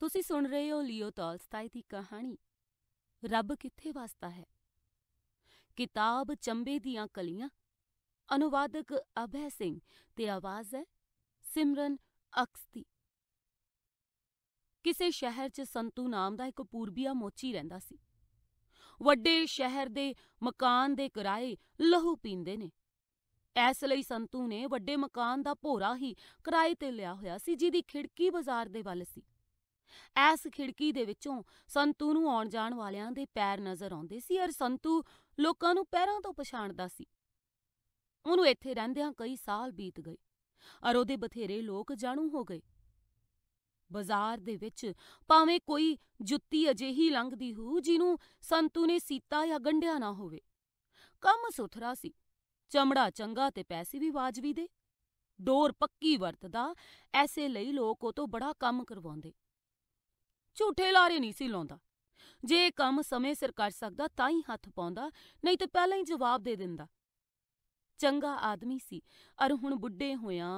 ਤੁਸੀਂ ਸੁਣ ਰਹੇ ਹੋ ਲਿਓ ਟੋਲਸਟਾਈ ਦੀ ਕਹਾਣੀ ਰੱਬ ਕਿੱਥੇ ਵਸਦਾ ਹੈ ਕਿਤਾਬ ਚੰਬੇ ਦੀਆਂ ਕਲੀਆਂ ਅਨੁਵਾਦਕ ਅਭੈ ਸਿੰਘ ਤੇ ਆਵਾਜ਼ ਹੈ ਸਿਮਰਨ ਅਕਸਤੀ ਕਿਸੇ ਸ਼ਹਿਰ 'ਚ ਸੰਤੂ ਨਾਮ ਦਾ ਇੱਕ ਪੂਰਬੀਆ ਮੋਚੀ ਰਹਿੰਦਾ ਸੀ ਵੱਡੇ ਸ਼ਹਿਰ ਦੇ ਮਕਾਨ ਦੇ ਕਿਰਾਏ ਲਹੂ ਪੀਂਦੇ ਨੇ ਐਸ ਲਈ ਸੰਤੂ ਨੇ ਵੱਡੇ ਮਕਾਨ ਦਾ ਭੋਰਾ ਹੀ ਕਿਰਾਏ ਤੇ ਲਿਆ ਹੋਇਆ ਸੀ ਜਿਹਦੀ ਖਿੜਕੀ ਬਾਜ਼ਾਰ ਦੇ ਵੱਲ ਸੀ ਐਸ ਖਿੜਕੀ ਦੇ ਵਿੱਚੋਂ ਸੰਤੂ ਨੂੰ ਆਉਣ ਜਾਣ ਵਾਲਿਆਂ ਦੇ ਪੈਰ ਨਜ਼ਰ ਆਉਂਦੇ ਸੀ ਔਰ ਸੰਤੂ ਲੋਕਾਂ ਨੂੰ ਪੈਰਾਂ ਤੋਂ ਪਛਾਣਦਾ ਸੀ ਉਹਨੂੰ ਇੱਥੇ ਰਹਿੰਦਿਆਂ ਕਈ ਸਾਲ ਬੀਤ ਗਏ ਔਰ ਉਹਦੇ ਬਥੇਰੇ ਲੋਕ ਜਾਣੂ ਹੋ ਗਏ ਬਾਜ਼ਾਰ ਦੇ ਵਿੱਚ ਭਾਵੇਂ ਕੋਈ ਜੁੱਤੀ ਅਜਿਹੀ ਲੰਘਦੀ ਹੋ ਜਿਹਨੂੰ ਸੰਤੂ ਨੇ ਸੀਤਾ ਜਾਂ ਗੰਢਿਆ ਨਾ ਹੋਵੇ ਕੰਮ ਸੁਥਰਾ ਸੀ ਚਮੜਾ ਚੰਗਾ ਤੇ ਪੈਸੇ ਵੀ ਵਾਜਵੀ ਦੇ ਡੋਰ ਪੱਕੀ ਵਰਤਦਾ ਐਸੇ ਲਈ ਲੋਕ ਉਹ ਤੋਂ ਬੜਾ ਕੰਮ ਕਰਵਾਉਂਦੇ ਝੂਠੇ ਲਾਰੇ ਨਹੀਂ ਸੀ ਲਾਉਂਦਾ ਜੇ ਇਹ ਕੰਮ ਸਮੇਂ ਸਿਰ ਕਰ ਸਕਦਾ ਤਾਂ ਹੀ ਹੱਥ ਪਾਉਂਦਾ ਨਹੀਂ ਤੇ ਪਹਿਲਾਂ ਹੀ ਜਵਾਬ ਦੇ ਦਿੰਦਾ ਚੰਗਾ ਆਦਮੀ ਸੀ ਅਰ ਹੁਣ ਬੁੱਢੇ ਹੋਇਆ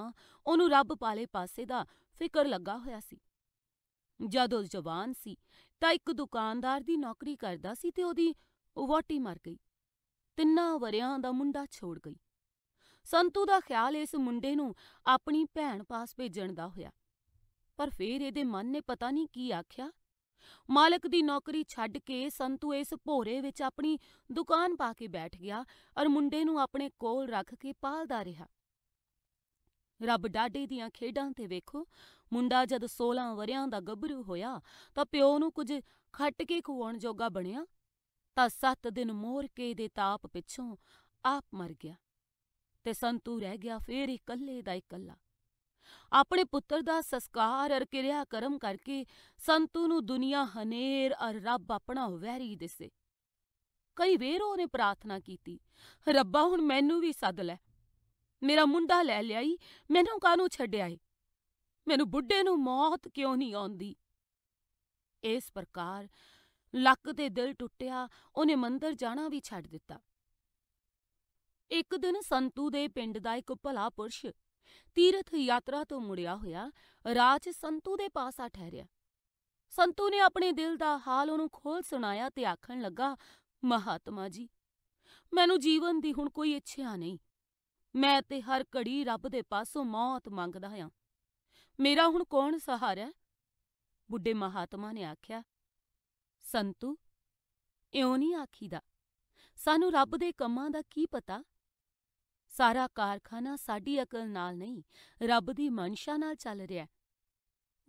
ਉਹਨੂੰ ਰੱਬ ਪਾਲੇ ਪਾਸੇ ਦਾ ਫਿਕਰ ਲੱਗਾ ਹੋਇਆ ਸੀ ਜਦ ਉਹ ਜਵਾਨ ਸੀ ਤਾਂ ਇੱਕ ਦੁਕਾਨਦਾਰ ਦੀ ਨੌਕਰੀ ਕਰਦਾ ਸੀ ਤੇ ਉਹਦੀ ਵਾਟੀ ਮਰ ਗਈ ਤਿੰਨਾਂ ਵਰਿਆਂ ਦਾ ਮੁੰਡਾ ਛੋੜ ਗਈ ਸੰਤੂ ਦਾ ਖਿਆਲ ਇਸ ਮੁੰਡੇ ਨੂੰ ਆਪਣੀ ਭੈਣ ਪਾਸ ਭੇਜਣ ਦਾ ਹੋਇਆ ਪਰ ਫੇਰ ਇਹਦੇ ਮਨ ਨੇ ਪਤਾ ਨਹੀਂ ਕੀ ਆਖਿਆ ਮਾਲਕ ਦੀ ਨੌਕਰੀ ਛੱਡ ਕੇ ਸੰਤੂ ਇਸ ਭੋਰੇ ਵਿੱਚ ਆਪਣੀ ਦੁਕਾਨ ਪਾ ਕੇ ਬੈਠ ਗਿਆ ਔਰ ਮੁੰਡੇ ਨੂੰ ਆਪਣੇ ਕੋਲ ਰੱਖ ਕੇ ਪਾਲਦਾ ਰਿਹਾ ਰੱਬ ਡਾਡੇ ਦੀਆਂ ਖੇਡਾਂ ਤੇ ਵੇਖੋ ਮੁੰਡਾ ਜਦ 16 ਵਰਿਆਂ ਦਾ ਗੱਭਰੂ ਹੋਇਆ ਤਾਂ ਪਿਓ ਨੂੰ ਕੁਝ ਖੱਟ ਕੇ ਖਵਾਉਣ ਜੋਗਾ ਬਣਿਆ ਤਾਂ 7 ਦਿਨ ਮੋਰ ਕੇ ਦੇ ਤਾਪ ਪਿੱਛੋਂ ਆਪ ਮਰ ਗਿਆ ਤੇ ਸੰਤੂ ਰਹਿ ਗਿਆ ਫੇਰ ਇਕੱਲੇ ਦਾ ਇਕੱਲਾ ਆਪਣੇ ਪੁੱਤਰ ਦਾ ਸੰਸਕਾਰ ਅਰ ਕਿਰਿਆ ਕਰਮ ਕਰਕੇ ਸੰਤੂ ਨੂੰ ਦੁਨੀਆ ਹਨੇਰ ਅਰ ਰੱਬ ਆਪਣਾ ਵੈਰੀ ਦਿਸੇ ਕਈ ਵੇਰ ਉਹਨੇ ਪ੍ਰਾਰਥਨਾ ਕੀਤੀ ਰੱਬਾ ਹੁਣ ਮੈਨੂੰ ਵੀ ਸੱਦ ਲੈ ਮੇਰਾ ਮੁੰਡਾ ਲੈ ਲਈ ਮੈਨੂੰ ਕਾਹਨੂੰ ਛੱਡਿਆ ਏ ਮੈਨੂੰ ਬੁੱਢੇ ਨੂੰ ਮੌਤ ਕਿਉਂ ਨਹੀਂ ਆਉਂਦੀ ਇਸ ਪ੍ਰਕਾਰ ਲੱਕ ਤੇ ਦਿਲ ਟੁੱਟਿਆ ਉਹਨੇ ਮੰਦਰ ਜਾਣਾ ਵੀ ਛੱਡ ਦਿੱਤਾ ਇੱਕ ਦਿਨ ਸੰਤੂ ਦੇ ਪਿੰਡ ਦਾ ਇੱਕ ਭਲਾ ਪੁਰਸ਼ ਤੀਰਥ ਯਾਤਰਾ ਤੋਂ ਮੁੜਿਆ ਹੋਇਆ ਰਾਜ ਸੰਤੂ ਦੇ ਪਾਸਾ ਠਹਿਰਿਆ। ਸੰਤੂ ਨੇ ਆਪਣੇ ਦਿਲ ਦਾ ਹਾਲ ਉਹਨੂੰ ਖੋਲ ਸੁਣਾਇਆ ਤੇ ਆਖਣ ਲੱਗਾ, "ਮਹਾਤਮਾ ਜੀ! ਮੈਨੂੰ ਜੀਵਨ ਦੀ ਹੁਣ ਕੋਈ ਇੱਛਾ ਨਹੀਂ। ਮੈਂ ਤੇ ਹਰ ਘੜੀ ਰੱਬ ਦੇ ਪਾਸੋਂ ਮੌਤ ਮੰਗਦਾ ਹਾਂ ਮੇਰਾ ਹੁਣ ਕੌਣ ਸਹਾਰਾ ਬੁੱਢੇ ਮਹਾਤਮਾ ਨੇ ਆਖਿਆ, "ਸੰਤੂ! ਇਉਂ ਨਹੀਂ ਆਖੀਦਾ। ਸਾਨੂੰ ਰੱਬ ਦੇ ਕੰਮਾਂ ਦਾ ਕੀ ਪਤਾ ਸਾਰਾ ਕਾਰਖਾਨਾ ਸਾਡੀ ਅਕਲ ਨਾਲ ਨਹੀਂ ਰੱਬ ਦੀ ਮਨਸ਼ਾ ਨਾਲ ਚੱਲ ਰਿਹਾ ਹੈ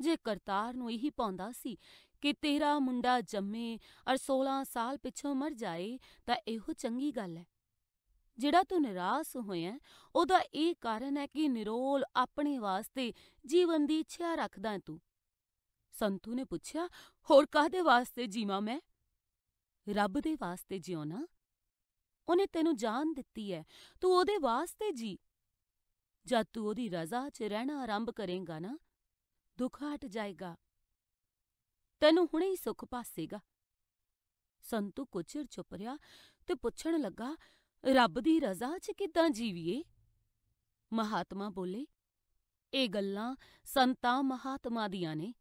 ਜੇ ਕਰਤਾਰ ਨੂੰ ਇਹੀ ਪਾਉਂਦਾ ਸੀ ਕਿ ਤੇਰਾ ਮੁੰਡਾ ਜੰਮੇ ਅਰ 16 ਸਾਲ ਪਿੱਛੋਂ ਮਰ ਜਾਏ ਤਾਂ ਇਹੋ ਚੰਗੀ ਗੱਲ ਹੈ ਜਿਹੜਾ ਤੂੰ ਨਿਰਾਸ਼ ਹੋਇਆ ਉਹਦਾ ਇਹ ਕਾਰਨ ਹੈ ਕਿ ਨਿਰੋਲ ਆਪਣੇ ਵਾਸਤੇ ਜੀਵਨ ਦੀ ਇੱਛਾ ਰੱਖਦਾ ਹੈ ਤੂੰ ਸੰਤੂ ਨੇ ਪੁੱਛਿਆ ਹੋਰ ਕਾਹਦੇ ਵਾਸਤੇ ਜੀਵਾਂ ਮੈਂ ਰੱਬ ਦੇ ਵਾਸਤੇ ਜਿਉਣਾ ਉਹਨੇ ਤੈਨੂੰ ਜਾਨ ਦਿੱਤੀ ਐ ਤੂੰ ਉਹਦੇ ਵਾਸਤੇ ਜੀ ਜਦ ਤੂੰ ਉਹਦੀ ਰਜ਼ਾ 'ਚ ਰਹਿਣਾ ਆਰੰਭ ਕਰੇਂਗਾ ਨਾ ਦੁੱਖ ਹਟ ਜਾਏਗਾ ਤੈਨੂੰ ਹੁਣੇ ਹੀ ਸੁੱਖ ਪਾਸੇਗਾ ਸੰਤੂ ਕੁਚਿਰ ਚੁੱਪ ਰਿਆ ਤੇ ਪੁੱਛਣ ਲੱਗਾ ਰੱਬ ਦੀ ਰਜ਼ਾ 'ਚ ਕਿਦਾਂ ਜੀਵੀਏ ਮਹਾਤਮਾ ਬੋਲੇ ਇਹ ਗੱਲਾਂ ਸੰਤਾਂ ਮਹਾਤਮਾ ਦੀਆਂ ਨੇ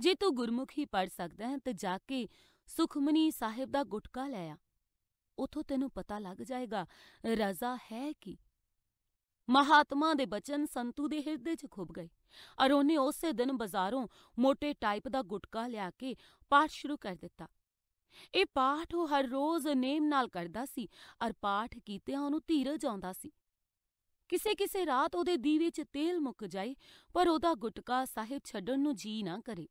ਜੇ ਤੂੰ ਗੁਰਮੁਖੀ ਪੜ ਸਕਦਾ ਹੈ ਤਾਂ ਜਾ ਕੇ ਸੁਖਮਨੀ ਸਾਹਿਬ ਦਾ ਗੁਟਕਾ ਲੈ ਆ ਉਥੋਂ ਤੈਨੂੰ ਪਤਾ ਲੱਗ ਜਾਏਗਾ ਰਜ਼ਾ ਹੈ ਕੀ ਮਹਾਤਮਾ ਦੇ ਬਚਨ ਸੰਤੂ ਦੇ ਹਿਰਦੇ 'ਚ ਖੁੱਭ ਗਏ ਔਰ ਉਹਨੇ ਉਸੇ ਦਿਨ ਬਾਜ਼ਾਰੋਂ ਮੋਟੇ ਟਾਈਪ ਦਾ ਗੁਟਕਾ ਲਿਆ ਕੇ ਪਾਠ ਸ਼ੁਰੂ ਕਰ ਦਿੱਤਾ ਇਹ ਪਾਠ ਉਹ ਹਰ ਰੋਜ਼ ਨੇਮ ਨਾਲ ਕਰਦਾ ਸੀ ਔਰ ਪਾਠ ਕੀਤਿਆਂ ਉਹਨੂੰ ਧੀਰਜ ਆਉਂਦਾ ਸੀ ਕਿਸੇ ਕਿਸੇ ਰਾਤ ਉਹਦੇ ਦੀਵੇ 'ਚ ਤੇਲ ਮੁੱਕ ਜਾਏ ਪਰ ਉਹਦਾ ਗੁਟਕਾ ਸਾਹਿਬ ਛੱਡਣ ਨੂੰ ਜੀ ਨਾ ਕਰੇ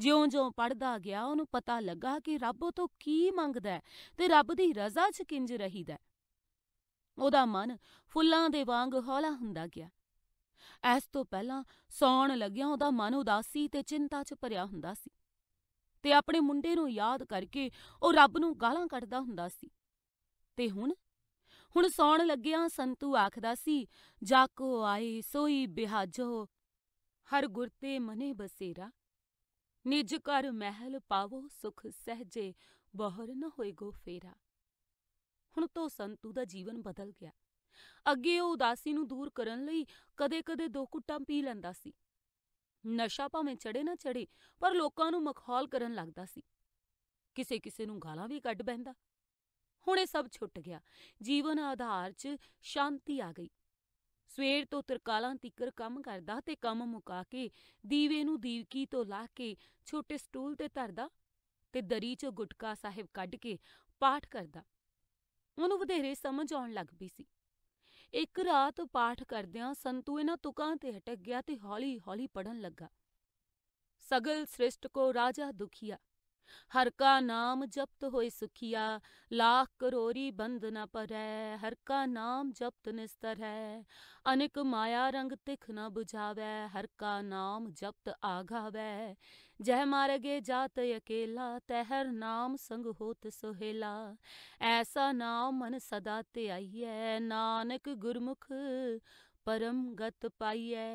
ਜਿਉਂ-ਜਿਉਂ ਪੜਦਾ ਗਿਆ ਉਹਨੂੰ ਪਤਾ ਲੱਗਾ ਕਿ ਰੱਬ ਉਹ ਤੋਂ ਕੀ ਮੰਗਦਾ ਤੇ ਰੱਬ ਦੀ ਰਜ਼ਾ 'ਚ ਕਿੰਜ ਰਹੀਦਾ ਉਹਦਾ ਮਨ ਫੁੱਲਾਂ ਦੇ ਵਾਂਗ ਹੌਲਾ ਹੁੰਦਾ ਗਿਆ ਐਸ ਤੋਂ ਪਹਿਲਾਂ ਸੌਣ ਲੱਗਿਆ ਉਹਦਾ ਮਨ ਉਦਾਸੀ ਤੇ ਚਿੰਤਾ 'ਚ ਭਰਿਆ ਹੁੰਦਾ ਸੀ ਤੇ ਆਪਣੇ ਮੁੰਡੇ ਨੂੰ ਯਾਦ ਕਰਕੇ ਉਹ ਰੱਬ ਨੂੰ ਗਾਲਾਂ ਕੱਢਦਾ ਹੁੰਦਾ ਸੀ ਤੇ ਹੁਣ ਹੁਣ ਸੌਣ ਲੱਗਿਆ ਸੰਤੂ ਆਖਦਾ ਸੀ ਜਾਕੋ ਆਏ ਸੋਈ ਬਿਹਾਜੋ ਹਰ ਗੁਰਤੇ ਮਨੇ ਬਸੇਰਾ ਨਿਜ ਘਰ ਮਹਿਲ ਪਾਵੋ ਸੁਖ ਸਹਜੇ ਬਹਰ ਨ ਹੋਏ ਹੋਏਗੋ ਫੇਰਾ ਹੁਣ ਤੋਂ ਸੰਤੂ ਦਾ ਜੀਵਨ ਬਦਲ ਗਿਆ ਅੱਗੇ ਉਹ ਉਦਾਸੀ ਨੂੰ ਦੂਰ ਕਰਨ ਲਈ ਕਦੇ-ਕਦੇ ਦੋ ਕੁੱਟਾਂ ਪੀ ਲੈਂਦਾ ਸੀ ਨਸ਼ਾ ਭਾਵੇਂ ਚੜੇ ਨਾ ਚੜੇ ਪਰ ਲੋਕਾਂ ਨੂੰ ਮਖੌਲ ਕਰਨ ਲੱਗਦਾ ਸੀ ਕਿਸੇ ਕਿਸੇ ਨੂੰ ਗਾਲਾਂ ਵੀ ਕੱਢ ਬੈਂਦਾ ਹੁਣ ਇਹ ਸਭ ਛੁੱਟ ਗਿਆ ਜੀਵਨ ਆਧਾਰ 'ਚ ਸ਼ਾਂਤੀ ਆ ਗਈ ਸਵੇਰ ਤੋਂ ਤਰਕਾਲਾਂ ਤਿੱਕਰ ਕੰਮ ਕਰਦਾ ਤੇ ਕੰਮ ਮੁਕਾ ਕੇ ਦੀਵੇ ਨੂੰ ਦੀਵਕੀ ਤੋਂ ਲਾ ਕੇ ਛੋਟੇ ਸਟੂਲ ਤੇ ਧਰਦਾ ਤੇ ਦਰੀ ਚੋਂ ਗੁਟਕਾ ਸਾਹਿਬ ਕੱਢ ਕੇ ਪਾਠ ਕਰਦਾ ਉਹਨੂੰ ਵਧੇਰੇ ਸਮਝ ਆਉਣ ਲੱਗ ਪਈ ਸੀ ਇੱਕ ਰਾਤ ਪਾਠ ਕਰਦਿਆਂ ਸੰਤੂ ਇਹਨਾਂ ਤੁਕਾਂ ਤੇ ਹਟਕ ਗਿਆ ਤੇ ਹੌਲੀ-ਹੌਲੀ ਪੜਨ ਲੱਗਾ ਸਗਲ ਸ੍ਰਿਸ਼ਟ ਕੋ ਰਾਜਾ ਦੁਖੀਆ ਹਰ ਕਾ ਨਾਮ ਜਪਤ ਹੋਏ ਸੁਖੀਆ ਲੱਖ ਕਰੋਰੀ ਬੰਦ ਨ ਪਰੈ ਹਰ ਕਾ ਨਾਮ ਜਪਤ ਨਿਸਤਰ ਹੈ ਅਨਿਕ ਮਾਇਆ ਰੰਗ ਤਿਖ ਨ 부ਝਾਵੈ ਹਰ ਕਾ ਨਾਮ ਜਪਤ ਆਗਾਵੈ ਜਹ ਮਾਰਗੇ ਜਾਤ ਅਕੇਲਾ ਤਹਿਰ ਨਾਮ ਸੰਗ ਹੋਤ ਸੁਹੇਲਾ ਐਸਾ ਨਾਮ ਮਨ ਸਦਾ ਧਿਆਈਐ ਨਾਨਕ ਗੁਰਮੁਖ ਪਰਮ ਗਤ ਪਾਈਐ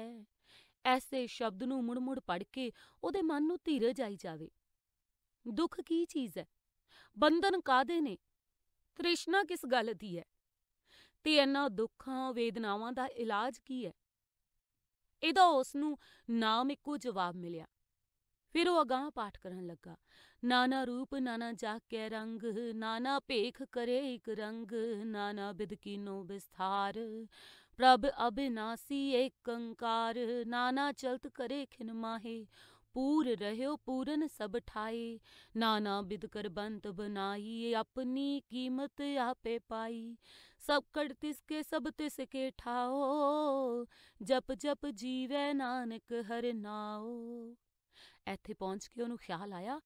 ਐਸੇ ਸ਼ਬਦ ਨੂੰ ਮੁੜ ਮੁੜ ਪੜ ਕੇ ਉਹਦੇ ਮਨ ਨੂੰ ਧੀਰਜ ਆਈ ਜਾਵੇ ਦੁੱਖ ਕੀ ਚੀਜ਼ ਹੈ ਬੰਧਨ ਕਾਦੇ ਨੇ ਤ੍ਰਿਸ਼ਨਾ ਕਿਸ ਗੱਲ ਦੀ ਹੈ ਤੇ ਇਹਨਾਂ ਦੁੱਖਾਂ ਵੇਦਨਾਵਾਂ ਦਾ ਇਲਾਜ ਕੀ ਹੈ ਇਹਦਾ ਉਸ ਨੂੰ ਨਾਮ ਇੱਕੋ ਜਵਾਬ ਮਿਲਿਆ ਫਿਰ ਉਹ ਅਗਾਹ ਪਾਠ ਕਰਨ ਲੱਗਾ ਨਾਨਾ ਰੂਪ ਨਾਨਾ ਜਾਕੇ ਰੰਗ ਨਾਨਾ ਭੇਖ ਕਰੇ ਇੱਕ ਰੰਗ ਨਾਨਾ ਬਿਦ ਕੀਨੋ ਵਿਸਥਾਰ ਪ੍ਰਭ ਅਬਿਨਾਸੀ ਏਕੰਕਾਰ ਨਾਨਾ ਚਲਤ ਕਰੇ ਖਿਨ ਮਾਹੇ ਪੂਰ ਰਹਿਓ ਪੂਰਨ ਸਭ ਠਾਈ ਨਾਨਾ ਬਿਦ ਬੰਤ ਬਨਾਈ ਆਪਣੀ ਕੀਮਤ ਆਪੇ ਪਾਈ ਸਭ ਕੜ ਤਿਸ ਕੇ ਸਭ ਤਿਸ ਕੇ ਠਾਓ ਜਪ ਜਪ ਜੀਵੈ ਨਾਨਕ ਹਰਿ ਨਾਓ ਇੱਥੇ ਪਹੁੰਚ ਕੇ ਉਹਨੂੰ ਖਿਆਲ ਆਇਆ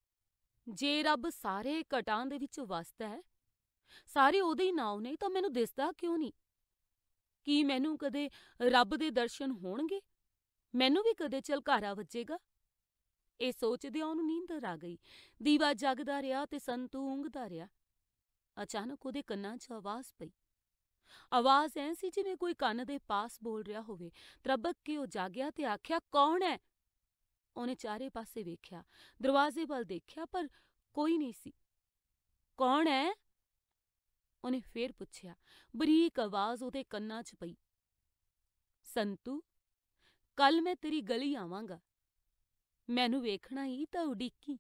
ਜੇ ਰੱਬ ਸਾਰੇ ਘਟਾਂ ਦੇ ਵਿੱਚ ਵਸਦਾ ਹੈ ਸਾਰੇ ਉਹਦੇ ਹੀ ਨਾਉ ਨੇ ਤਾਂ ਮੈਨੂੰ ਦਿਸਦਾ ਕਿਉਂ ਨਹੀਂ ਕੀ ਮੈਨੂੰ ਕਦੇ ਰੱਬ ਦੇ ਦਰਸ਼ਨ ਹੋਣਗੇ ਮੈਨੂੰ ਵੀ ਕਦੇ ਚਲਕਾਰਾ ਵੱਜੇਗਾ ਇਹ ਸੋਚਦਿਆਂ ਉਹਨੂੰ ਨੀਂਦ ਆ ਗਈ ਦੀਵਾ ਜਗਦਾ ਰਿਹਾ ਤੇ ਸੰਤੂ ਉੰਗਦਾ ਰਿਹਾ ਅਚਾਨਕ ਉਹਦੇ ਕੰਨਾਂ 'ਚ ਆਵਾਜ਼ ਪਈ ਆਵਾਜ਼ ਐਸੀ ਸੀ ਜਿਵੇਂ ਕੋਈ ਕੰਨ ਦੇ ਪਾਸ ਬੋਲ ਰਿਹਾ ਹੋਵੇ ਤਰਬਕ ਕੇ ਉਹ ਜਾਗਿਆ ਤੇ ਆਖਿਆ ਕੌਣ ਹੈ ਉਹਨੇ ਚਾਰੇ ਪਾਸੇ ਵੇਖਿਆ ਦਰਵਾਜ਼ੇ ਵੱਲ ਦੇਖਿਆ ਪਰ ਕੋਈ ਨਹੀਂ ਸੀ ਕੌਣ ਹੈ ਉਹਨੇ ਫੇਰ ਪੁੱਛਿਆ ਬਰੀਕ ਆਵਾਜ਼ ਉਹਦੇ ਕੰਨਾਂ 'ਚ ਪਈ ਸੰਤੂ ਕੱਲ ਮੈਂ ਤੇਰੀ ਗਲੀ ਆਵਾਂਗਾ ਮੈਨੂੰ ਵੇਖਣਾ ਹੀ ਤਾਂ ਉਡੀਕੀ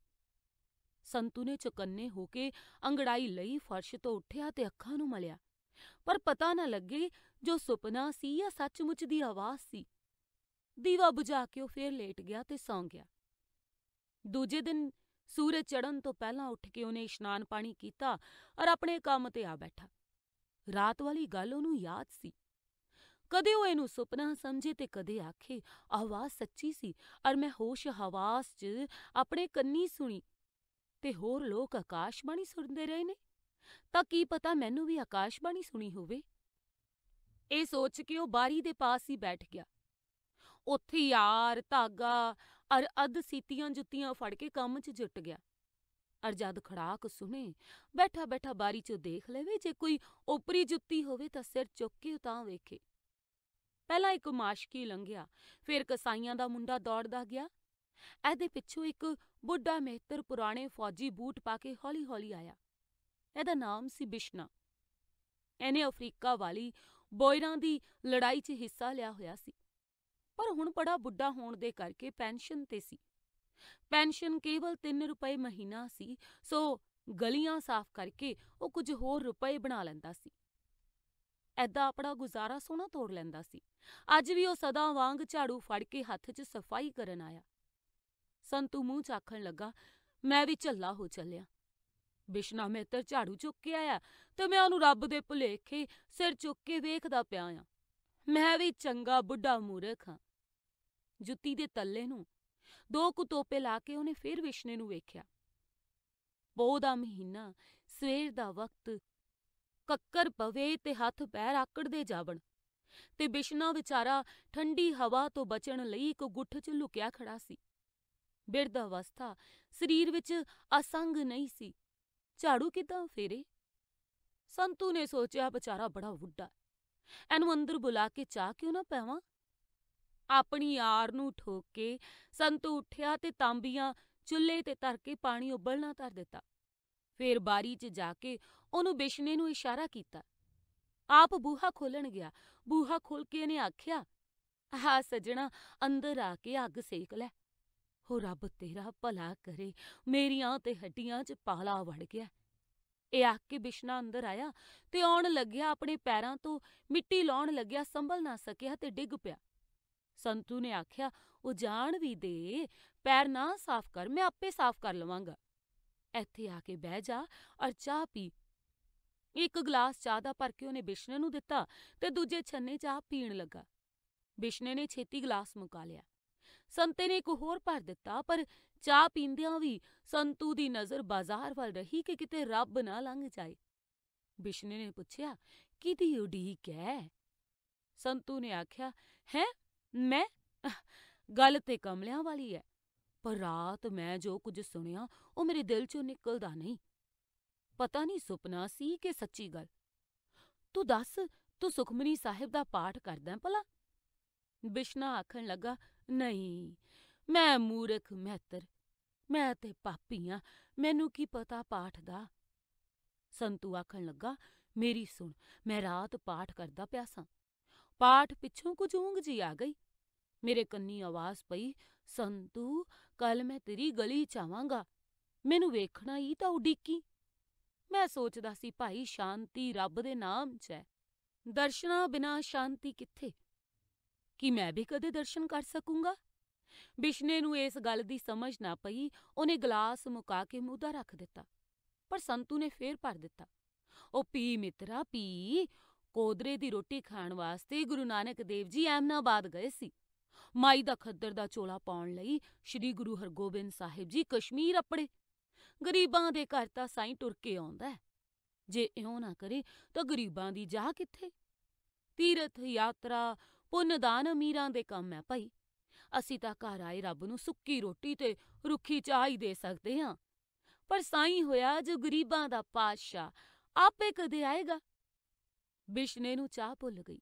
ਸੰਤੂ ਨੇ ਚਕੰਨੇ ਹੋ ਕੇ ਅੰਗੜਾਈ ਲਈ ਫਰਸ਼ ਤੋਂ ਉੱਠਿਆ ਤੇ ਅੱਖਾਂ ਨੂੰ ਮਲਿਆ ਪਰ ਪਤਾ ਨਾ ਲੱਗੇ ਜੋ ਸੁਪਨਾ ਸੀ ਜਾਂ ਸੱਚਮੁੱਚ ਦੀ ਆਵਾਜ਼ ਸੀ ਦੀਵਾ ਬੁਝਾ ਕੇ ਉਹ ਫੇਰ ਲੇਟ ਗਿਆ ਤੇ ਸੌਂ ਗਿਆ ਦੂਜੇ ਦਿਨ ਸੂਰਜ ਚੜ੍ਹਨ ਤੋਂ ਪਹਿਲਾਂ ਉੱਠ ਕੇ ਉਹਨੇ ਇਸ਼ਨਾਨ ਪਾਣੀ ਕੀਤਾ ਔਰ ਆਪਣੇ ਕੰਮ ਤੇ ਆ ਬੈਠਾ ਰਾਤ ਵਾਲੀ ਗੱਲ ਉਹਨੂੰ ਯਾਦ ਸੀ ਕਦੇ ਉਹ ਇਹਨੂੰ ਸੁਪਨਾ ਸਮਝੇ ਤੇ ਕਦੇ ਆਖੇ ਆਵਾਜ਼ ਸੱਚੀ ਸੀ ਅਰ ਮੈਂ ਹੋਸ਼ ਹਵਾਸ 'ਚ ਆਪਣੇ ਕੰਨੀ ਸੁਣੀ ਤੇ ਹੋਰ ਲੋਕ ਆਕਾਸ਼ਬਾਣੀ ਸੁਣਦੇ ਰਹੇ ਨੇ ਤਾਂ ਕੀ ਪਤਾ ਮੈਨੂੰ ਵੀ ਆਕਾਸ਼ਬਾਣੀ ਸੁਣੀ ਹੋਵੇ ਇਹ ਸੋਚ ਕੇ ਉਹ ਬਾਰੀ ਦੇ ਪਾਸ ਹੀ ਬੈਠ ਗਿਆ ਉੱਥੇ ਯਾਰ ਧਾਗਾ ਅਰ ਅਧ ਸੀਤੀਆਂ ਜੁੱਤੀਆਂ ਫੜ ਕੇ ਕੰਮ 'ਚ ਜੁੱਟ ਗਿਆ ਅਰ ਜਦ ਖੜਾਕ ਸੁਣੇ ਬੈਠਾ ਬੈਠਾ ਬਾਰੀ 'ਚੋਂ ਦੇਖ ਲਵੇ ਜੇ ਕੋਈ ਉਪਰੀ ਜੁੱਤੀ ਹੋਵੇ ਤਾਂ ਸਿਰ ਚੁੱਕ ਕੇ ਤਾਂ ਵੇਖੇ ਪਹਿਲਾਂ ਇੱਕ ਮਾਸ਼ਕੀ ਲੰਘਿਆ, ਫਿਰ ਕਸਾਈਆਂ ਦਾ ਮੁੰਡਾ ਦੌੜਦਾ ਗਿਆ। ਇਹਦੇ ਪਿੱਛੋਂ ਇੱਕ ਬੁੱਢਾ ਮਿਹਤਰ ਪੁਰਾਣੇ ਫ਼ੌਜੀ ਬੂਟ ਪਾ ਕੇ ਹੌਲੀ ਹੌਲੀ ਆਇਆ। ਇਹਦਾ ਨਾਮ ਸੀ ਬਿਸ਼ਨਾ। ਇਹਨੇ ਅਫਰੀਕਾ ਵਾਲੀ ਬੋਇਰਾਂ ਦੀ ਲੜਾਈ 'ਚ ਹਿੱਸਾ ਲਿਆ ਹੋਇਆ ਸੀ ਪਰ ਹੁਣ ਬੜਾ ਬੁੱਢਾ ਹੋਣ ਦੇ ਕਰਕੇ ਪੈਨਸ਼ਨ ਤੇ ਸੀ। ਪੈਨਸ਼ਨ ਕੇਵਲ 3 ਰੁਪਏ ਮਹੀਨਾ ਸੀ ਸੋ ਗਲੀਆਂ ਸਾਫ਼ ਕਰਕੇ ਉਹ ਕੁਝ ਹੋਰ ਰੁਪਏ ਬਣਾ ਲੈਂਦਾ ਸੀ। ਐਦਾਂ ਆਪਣਾ ਗੁਜ਼ਾਰਾ ਸੋਨਾ ਤੋੜ ਲੈਂਦਾ ਸੀ। ਅੱਜ ਵੀ ਉਹ ਸਦਾ ਵਾਂਗ ਝਾੜੂ ਫੜ ਕੇ ਹੱਥ 'ਚ ਸਫਾਈ ਕਰਨ ਆਇਆ। ਸੰਤੂ ਮੂੰਹ ਚਾਖਣ ਲੱਗਾ, "ਮੈਂ ਵੀ ਝੱਲਾ ਹੋ ਚੱਲਿਆ।" ਬਿਸ਼ਨਾ ਮਹਿਤਰ ਝਾੜੂ ਚੁੱਕ ਕੇ ਆਇਆ ਤੇ ਮੈਂ ਉਹਨੂੰ ਰੱਬ ਦੇ ਭੁਲੇਖੇ ਸਿਰ ਚੁੱਕ ਕੇ ਵੇਖਦਾ ਪਿਆ ਆ ਮੈਂ ਵੀ ਚੰਗਾ ਬੁੱਢਾ ਮੂਰਖ ਹਾਂ। ਜੁੱਤੀ ਦੇ ਤੱਲੇ ਨੂੰ ਦੋ ਕੁ ਤੋਪੇ ਲਾ ਕੇ ਉਹਨੇ ਫਿਰ ਵਿਸ਼ਨੇ ਨੂੰ ਵੇਖਿਆ। ਪੋਹ ਦਾ ਮਹੀਨਾ, ਸਵੇਰ ਦਾ ਵਕਤ ਕੱਕਰ ਪਵੇ ਤੇ ਹੱਥ ਪੈਰ ਆਕੜਦੇ ਜਾਵਣ ਤੇ ਬਿਸ਼ਨਾ ਵਿਚਾਰਾ ਠੰਡੀ ਹਵਾ ਤੋਂ ਬਚਣ ਲਈ ਇੱਕ ਗੁੱਠ 'ਚ ਲੁਕਿਆ ਖੜਾ ਸੀ ਬਿਰਦ ਅਵਸਥਾ ਸਰੀਰ ਵਿੱਚ ਅਸੰਗ ਨਹੀਂ ਸੀ ਝਾੜੂ ਕਿਦਾਂ ਫੇਰੇ ਸੰਤੂ ਨੇ ਸੋਚਿਆ ਵਿਚਾਰਾ ਬੜਾ ਬੁੱਢਾ ਐਨੂੰ ਅੰਦਰ ਬੁਲਾ ਕੇ ਚਾਹ ਕਿਉਂ ਨਾ ਪਾਵਾਂ ਆਪਣੀ ਯਾਰ ਨੂੰ ਠੋਕ ਕੇ ਸੰਤੂ ਉੱਠਿਆ ਤੇ ਤਾਂਬੀਆਂ ਚੁੱਲ੍ਹੇ ਤੇ ਧਰ ਕੇ ਪਾਣੀ ਉਬਲਣਾ ਧਰ ਦਿੱਤਾ ਫੇਰ ਬਾਰੀ 'ਚ ਜਾ ਕੇ ਉਹਨੂੰ ਬਿਸ਼ਨੇ ਨੂੰ ਇਸ਼ਾਰਾ ਕੀਤਾ। ਆਪ ਬੂਹਾ ਖੋਲਣ ਗਿਆ। ਬੂਹਾ ਖੋਲ ਕੇ ਇਹਨੇ ਆਖਿਆ, "ਆ ਸੱਜਣਾ ਅੰਦਰ ਆ ਕੇ ਅੱਗ ਸੇਕ ਲੈ। ਹੋ ਰੱਬ ਤੇਰਾ ਭਲਾ ਕਰੇ ਮੇਰੀਆਂ ਤੇ ਹੱਡੀਆਂ 'ਚ ਪਾਲਾ ਵੜ ਗਿਆ।" ਇਹ ਆਖ ਕੇ ਬਿਸ਼ਨਾ ਅੰਦਰ ਆਇਆ ਤੇ ਆਉਣ ਲੱਗਿਆ ਆਪਣੇ ਪੈਰਾਂ ਤੋਂ ਮਿੱਟੀ ਲਾਉਣ ਲੱਗਿਆ ਸੰਭਲ ਨਾ ਸਕਿਆ ਤੇ ਡਿੱਗ ਪਿਆ। ਸੰਤੂ ਨੇ ਆਖਿਆ, "ਉਹ ਜਾਣ ਵੀ ਦੇ ਪੈਰ ਨਾ ਸਾਫ਼ ਕਰ ਮੈਂ ਆਪੇ ਸਾਫ਼ ਕਰ ਲਵਾਂਗਾ। ਇੱਥੇ ਆ ਕੇ ਬਹਿ ਜਾ ਔਰ ਚਾਹ ਪੀ ਇੱਕ ਗਲਾਸ ਚਾਹ ਦਾ ਭਰ ਕੇ ਉਹਨੇ ਬਿਸ਼ਨੇ ਨੂੰ ਦਿੱਤਾ ਤੇ ਦੂਜੇ ਛੰਨੇ ਚਾਹ ਪੀਣ ਲੱਗਾ ਬਿਸ਼ਨੇ ਨੇ ਛੇਤੀ ਗਲਾਸ ਮੁਕਾ ਲਿਆ ਸੰਤੇ ਨੇ ਇੱਕ ਹੋਰ ਭਰ ਦਿੱਤਾ ਪਰ ਚਾਹ ਪੀਂਦਿਆਂ ਵੀ ਸੰਤੂ ਦੀ ਨਜ਼ਰ ਬਾਜ਼ਾਰ ਵੱਲ ਰਹੀ ਕਿ ਕਿਤੇ ਰੱਬ ਨਾ ਲੰਘ ਜਾਏ ਬਿਸ਼ਨੇ ਨੇ ਪੁੱਛਿਆ ਕਿਦੀ ਉਡੀਕ ਹੈ ਸੰਤੂ ਨੇ ਆਖਿਆ ਹੈ ਮੈਂ ਗੱਲ ਤੇ ਕਮਲਿਆਂ ਵਾਲੀ ਹੈ ਪਰ ਰਾਤ ਮੈਂ ਜੋ ਕੁਝ ਸੁਣਿਆ ਉਹ ਮੇਰੇ ਦਿਲ ਚੋਂ ਨਿਕਲਦਾ ਨਹੀਂ ਪਤਾ ਨਹੀਂ ਸੁਪਨਾ ਸੀ ਕਿ ਸੱਚੀ ਗੱਲ ਤੂੰ ਦੱਸ ਤੂੰ ਸੁਖਮਨੀ ਸਾਹਿਬ ਦਾ ਪਾਠ ਕਰਦਾ ਭਲਾ ਬਿਸ਼ਨਾ ਆਖਣ ਲੱਗਾ ਨਹੀਂ ਮੈਂ ਮੂਰਖ ਮਹਤਰ ਮੈਂ ਤੇ ਪਾਪੀ ਆ ਮੈਨੂੰ ਕੀ ਪਤਾ ਪਾਠ ਦਾ ਸੰਤੂ ਆਖਣ ਲੱਗਾ ਮੇਰੀ ਸੁਣ ਮੈਂ ਰਾਤ ਪਾਠ ਕਰਦਾ ਪਿਆ ਸਾਂ ਪਾਠ ਪਿੱਛੋਂ ਕੁਝ ਉਂਗ ਜੀ ਆ ਗਈ ਮੇਰੇ ਕੰਨੀ ਆਵਾਜ਼ ਪਈ ਸੰਤੂ ਕੱਲ ਮੈਂ ਤੇਰੀ ਗਲੀ ਚ ਆਵਾਂਗਾ ਮੈਨੂੰ ਵੇਖਣਾ ਹੀ ਤਾਂ ਉਡੀਕੀ ਮੈਂ ਸੋਚਦਾ ਸੀ ਭਾਈ ਸ਼ਾਂਤੀ ਰੱਬ ਦੇ ਨਾਮ 'ਚ ਹੈ ਦਰਸ਼ਨਾ ਬਿਨਾ ਸ਼ਾਂਤੀ ਕਿੱਥੇ ਕੀ ਮੈਂ ਵੀ ਕਦੇ ਦਰਸ਼ਨ ਕਰ ਸਕੂੰਗਾ ਬਿਸ਼ਨੇ ਨੂੰ ਇਸ ਗੱਲ ਦੀ ਸਮਝ ਨਾ ਪਈ ਉਹਨੇ ਗਲਾਸ ਮੁਕਾ ਕੇ ਮੂਧਾ ਰੱਖ ਦਿੱਤਾ ਪਰ ਸੰਤੂ ਨੇ ਫੇਰ ਭਰ ਦਿੱਤਾ ਉਹ ਪੀ ਮਿੱਤਰਾ ਪੀ ਕੋਦਰੇ ਦੀ ਰੋਟੀ ਖਾਣ ਵਾਸਤੇ ਗੁਰੂ ਨਾਨਕ ਦੇਵ ਜੀ ਐਮਨਾਬਾਦ ਗਏ ਸੀ ਮਾਈ ਦਾ ਖੱਦਰ ਦਾ ਚੋਲਾ ਪਾਉਣ ਲਈ ਸ੍ਰੀ ਗੁਰੂ ਹਰਗੋਬਿੰਦ ਸਾਹਿਬ ਜੀ ਕਸ਼ਮੀਰ ਅਪੜੇ ਗਰੀਬਾਂ ਦੇ ਘਰ ਤਾਂ ਸਾਈਂ ਟੁਰ ਕੇ ਆਉਂਦਾ ਜੇ ਇਉਂ ਨਾ ਕਰੇ ਤਾਂ ਗਰੀਬਾਂ ਦੀ ਜਾ ਕਿੱਥੇ ਤੀਰਥ ਯਾਤਰਾ ਪੁੰਨਦਾਨ ਅਮੀਰਾਂ ਦੇ ਕੰਮ ਹੈ ਭਾਈ ਅਸੀਂ ਤਾਂ ਘਰ ਆਏ ਰੱਬ ਨੂੰ ਸੁੱਕੀ ਰੋਟੀ ਤੇ ਰੁੱਖੀ ਚਾਹ ਹੀ ਦੇ ਸਕਦੇ ਹਾਂ ਪਰ ਸਾਈਂ ਹੋਇਆ ਜੋ ਗਰੀਬਾਂ ਦਾ ਪਾਸ਼ਾ ਆਪੇ ਕਦੇ ਆਏਗਾ ਬਿਸ਼ਨੇ ਨੂੰ ਚਾਹ ਭੁੱਲ ਗਈ